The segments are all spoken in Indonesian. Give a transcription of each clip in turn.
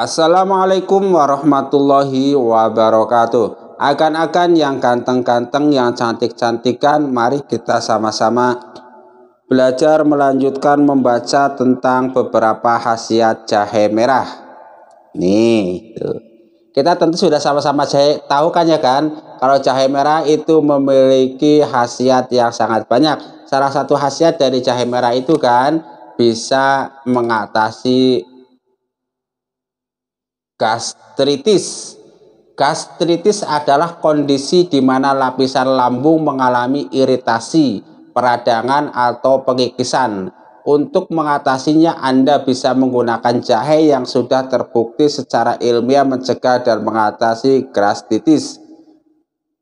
Assalamualaikum warahmatullahi wabarakatuh. Akan-akan yang ganteng-ganteng, yang cantik-cantikan, mari kita sama-sama belajar melanjutkan membaca tentang beberapa khasiat jahe merah. Nih, tuh. kita tentu sudah sama-sama tahu kan ya kan? Kalau jahe merah itu memiliki khasiat yang sangat banyak. Salah satu khasiat dari jahe merah itu kan bisa mengatasi gastritis. Gastritis adalah kondisi di mana lapisan lambung mengalami iritasi, peradangan atau pengikisan. Untuk mengatasinya Anda bisa menggunakan jahe yang sudah terbukti secara ilmiah mencegah dan mengatasi gastritis.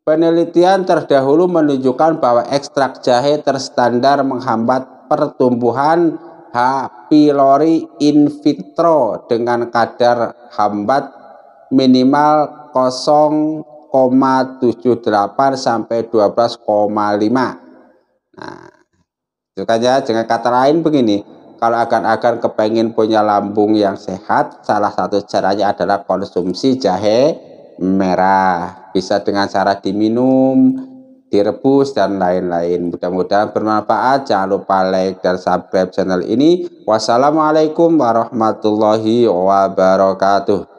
Penelitian terdahulu menunjukkan bahwa ekstrak jahe terstandar menghambat pertumbuhan H. pylori in vitro dengan kadar hambat minimal 0,78 sampai 12,5. Nah, itu kan ya, dengan kata lain begini, kalau akan-akan kepengen punya lambung yang sehat, salah satu caranya adalah konsumsi jahe merah. Bisa dengan cara diminum, direbus dan lain-lain. Mudah-mudahan bermanfaat. Jangan lupa like dan subscribe channel ini. Wassalamualaikum warahmatullahi wabarakatuh.